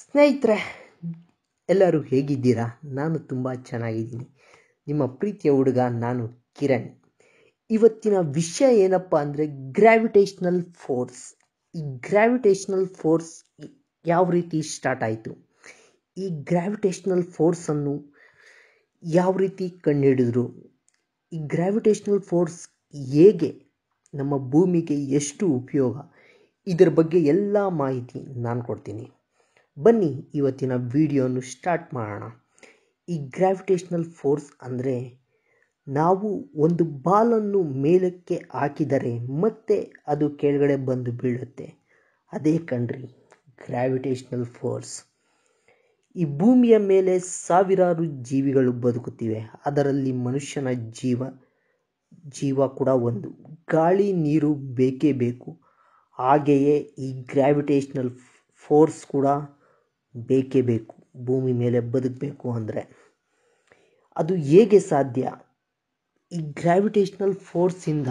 ಸ್ನೇಹಿತರೆ ಎಲ್ಲರೂ ಹೇಗಿದ್ದೀರಾ ನಾನು ತುಂಬ ಚೆನ್ನಾಗಿದ್ದೀನಿ ನಿಮ್ಮ ಪ್ರೀತಿಯ ಹುಡುಗ ನಾನು ಕಿರಣ್ ಇವತ್ತಿನ ವಿಷಯ ಏನಪ್ಪ ಅಂದರೆ ಗ್ರಾವಿಟೇಷ್ನಲ್ ಫೋರ್ಸ್ ಈ ಗ್ರಾವಿಟೇಷ್ನಲ್ ಫೋರ್ಸ್ ಯಾವ ರೀತಿ ಸ್ಟಾರ್ಟ್ ಆಯಿತು ಈ ಗ್ರಾವಿಟೇಷ್ನಲ್ ಫೋರ್ಸನ್ನು ಯಾವ ರೀತಿ ಕಂಡುಹಿಡಿದ್ರು ಈ ಗ್ರಾವಿಟೇಷ್ನಲ್ ಫೋರ್ಸ್ ಹೇಗೆ ನಮ್ಮ ಭೂಮಿಗೆ ಎಷ್ಟು ಉಪಯೋಗ ಇದರ ಬಗ್ಗೆ ಎಲ್ಲ ಮಾಹಿತಿ ನಾನು ಕೊಡ್ತೀನಿ ಬನ್ನಿ ಇವತ್ತಿನ ವಿಡಿಯೋನು ಸ್ಟಾರ್ಟ್ ಮಾಡೋಣ ಈ ಗ್ರಾವಿಟೇಷನಲ್ ಫೋರ್ಸ್ ಅಂದರೆ ನಾವು ಒಂದು ಬಾಲನ್ನು ಮೇಲಕ್ಕೆ ಹಾಕಿದರೆ ಮತ್ತೆ ಅದು ಕೆಳಗಡೆ ಬಂದು ಬೀಳುತ್ತೆ ಅದೇ ಕಣ್ರಿ ಗ್ರಾವಿಟೇಷನಲ್ ಫೋರ್ಸ್ ಈ ಭೂಮಿಯ ಮೇಲೆ ಸಾವಿರಾರು ಜೀವಿಗಳು ಬದುಕುತ್ತಿವೆ ಅದರಲ್ಲಿ ಮನುಷ್ಯನ ಜೀವ ಜೀವ ಕೂಡ ಒಂದು ಗಾಳಿ ನೀರು ಬೇಕೇ ಬೇಕು ಹಾಗೆಯೇ ಈ ಗ್ರಾವಿಟೇಷನಲ್ ಫೋರ್ಸ್ ಕೂಡ ಬೇಕೇ ಬೇಕು ಭೂಮಿ ಮೇಲೆ ಬದುಕಬೇಕು ಅಂದರೆ ಅದು ಹೇಗೆ ಸಾಧ್ಯ ಈ ಗ್ರ್ಯಾವಿಟೇಷ್ನಲ್ ಫೋರ್ಸಿಂದ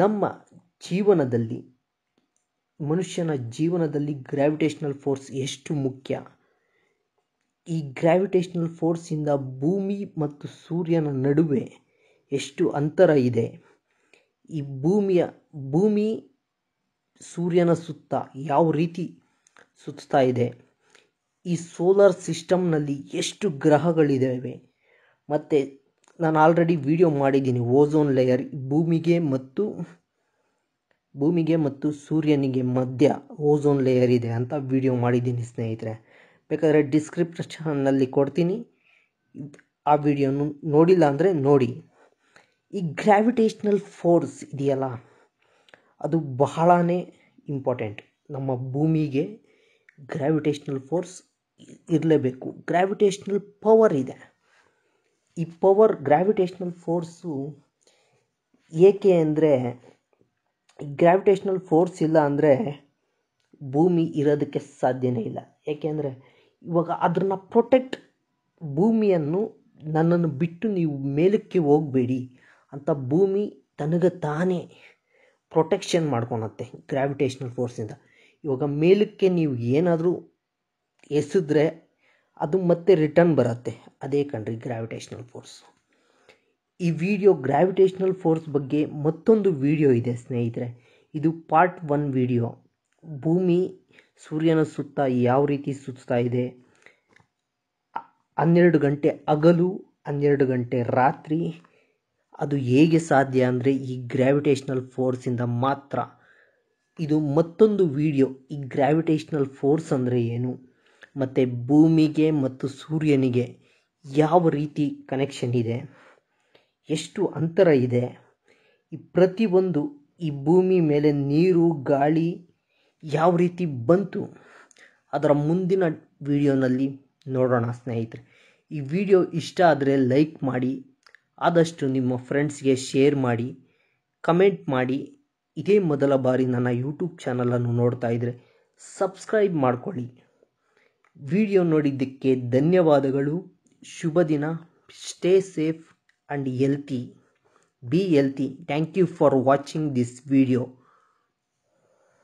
ನಮ್ಮ ಜೀವನದಲ್ಲಿ ಮನುಷ್ಯನ ಜೀವನದಲ್ಲಿ ಗ್ರಾವಿಟೇಷನಲ್ ಫೋರ್ಸ್ ಎಷ್ಟು ಮುಖ್ಯ ಈ ಗ್ರ್ಯಾವಿಟೇಷ್ನಲ್ ಫೋರ್ಸಿಂದ ಭೂಮಿ ಮತ್ತು ಸೂರ್ಯನ ನಡುವೆ ಎಷ್ಟು ಅಂತರ ಇದೆ ಈ ಭೂಮಿಯ ಭೂಮಿ ಸೂರ್ಯನ ಸುತ್ತ ಯಾವ ರೀತಿ ಸುತ್ತಾ ಇದೆ ಈ ಸೋಲಾರ್ ಸಿಸ್ಟಮ್ನಲ್ಲಿ ಎಷ್ಟು ಗ್ರಹಗಳಿದ್ದಾವೆ ಮತ್ತು ನಾನು ಆಲ್ರೆಡಿ ವಿಡಿಯೋ ಮಾಡಿದ್ದೀನಿ ಓಝೋನ್ ಲೇಯರ್ ಭೂಮಿಗೆ ಮತ್ತು ಭೂಮಿಗೆ ಮತ್ತು ಸೂರ್ಯನಿಗೆ ಮಧ್ಯ ಓಝೋನ್ ಲೇಯರ್ ಇದೆ ಅಂತ ವಿಡಿಯೋ ಮಾಡಿದ್ದೀನಿ ಸ್ನೇಹಿತರೆ ಬೇಕಾದರೆ ಡಿಸ್ಕ್ರಿಪ್ಷನ್ನಲ್ಲಿ ಕೊಡ್ತೀನಿ ಆ ವಿಡಿಯೋನು ನೋಡಿಲ್ಲ ಅಂದರೆ ನೋಡಿ ಈ ಗ್ರಾವಿಟೇಷನಲ್ ಫೋರ್ಸ್ ಇದೆಯಲ್ಲ ಅದು ಬಹಳ ಇಂಪಾರ್ಟೆಂಟ್ ನಮ್ಮ ಭೂಮಿಗೆ ಗ್ರಾವಿಟೇಷ್ನಲ್ ಫೋರ್ಸ್ ಇರಲೇಬೇಕು ಗ್ರ್ಯಾವಿಟೇಷ್ನಲ್ ಪವರ್ ಇದೆ ಈ ಪವರ್ ಗ್ರ್ಯಾವಿಟೇಷ್ನಲ್ ಫೋರ್ಸು ಏಕೆ ಅಂದರೆ ಗ್ರ್ಯಾವಿಟೇಷ್ನಲ್ ಫೋರ್ಸ್ ಇಲ್ಲ ಅಂದರೆ ಭೂಮಿ ಇರೋದಕ್ಕೆ ಸಾಧ್ಯನೇ ಇಲ್ಲ ಏಕೆಂದರೆ ಇವಾಗ ಅದನ್ನು ಪ್ರೊಟೆಕ್ಟ್ ಭೂಮಿಯನ್ನು ನನ್ನನ್ನು ಬಿಟ್ಟು ನೀವು ಮೇಲಕ್ಕೆ ಹೋಗಬೇಡಿ ಅಂತ ಭೂಮಿ ತನಗೆ ತಾನೇ ಪ್ರೊಟೆಕ್ಷನ್ ಮಾಡ್ಕೊಳತ್ತೆ ಗ್ರ್ಯಾವಿಟೇಷ್ನಲ್ ಫೋರ್ಸಿಂದ ಇವಾಗ ಮೇಲಕ್ಕೆ ನೀವು ಏನಾದರೂ ಎಸೆದ್ರೆ ಅದು ಮತ್ತೆ ರಿಟರ್ನ್ ಬರುತ್ತೆ ಅದೇ ಕಣ್ರಿ ಗ್ರಾವಿಟೇಷನಲ್ ಫೋರ್ಸ್ ಈ ವಿಡಿಯೋ ಗ್ರಾವಿಟೇಷ್ನಲ್ ಫೋರ್ಸ್ ಬಗ್ಗೆ ಮತ್ತೊಂದು ವಿಡಿಯೋ ಇದೆ ಸ್ನೇಹಿತರೆ ಇದು ಪಾರ್ಟ್ ಒನ್ ವಿಡಿಯೋ ಭೂಮಿ ಸೂರ್ಯನ ಸುತ್ತ ಯಾವ ರೀತಿ ಸುತ್ತಾ ಇದೆ ಹನ್ನೆರಡು ಗಂಟೆ ಹಗಲು ಹನ್ನೆರಡು ಗಂಟೆ ರಾತ್ರಿ ಅದು ಹೇಗೆ ಸಾಧ್ಯ ಅಂದರೆ ಈ ಗ್ರಾವಿಟೇಷ್ನಲ್ ಫೋರ್ಸಿಂದ ಮಾತ್ರ ಇದು ಮತ್ತೊಂದು ವಿಡಿಯೋ ಈ ಗ್ರಾವಿಟೇಷ್ನಲ್ ಫೋರ್ಸ್ ಅಂದರೆ ಏನು ಮತ್ತು ಭೂಮಿಗೆ ಮತ್ತು ಸೂರ್ಯನಿಗೆ ಯಾವ ರೀತಿ ಕನೆಕ್ಷನ್ ಇದೆ ಎಷ್ಟು ಅಂತರ ಇದೆ ಈ ಪ್ರತಿಯೊಂದು ಈ ಭೂಮಿ ಮೇಲೆ ನೀರು ಗಾಳಿ ಯಾವ ರೀತಿ ಬಂತು ಅದರ ಮುಂದಿನ ವಿಡಿಯೋನಲ್ಲಿ ನೋಡೋಣ ಸ್ನೇಹಿತರೆ ಈ ವಿಡಿಯೋ ಇಷ್ಟ ಆದರೆ ಲೈಕ್ ಮಾಡಿ ಆದಷ್ಟು ನಿಮ್ಮ ಫ್ರೆಂಡ್ಸ್ಗೆ ಶೇರ್ ಮಾಡಿ ಕಮೆಂಟ್ ಮಾಡಿ ಇದೇ ಮೊದಲ ಬಾರಿ ನನ್ನ ಯೂಟ್ಯೂಬ್ ಚಾನಲನ್ನು ನೋಡ್ತಾ ಇದ್ದರೆ ಸಬ್ಸ್ಕ್ರೈಬ್ ಮಾಡಿಕೊಳ್ಳಿ ವಿಡಿಯೋ ನೋಡಿದ್ದಕ್ಕೆ ಧನ್ಯವಾದಗಳು ಶುಭ ದಿನ stay safe and healthy be healthy thank you for watching this video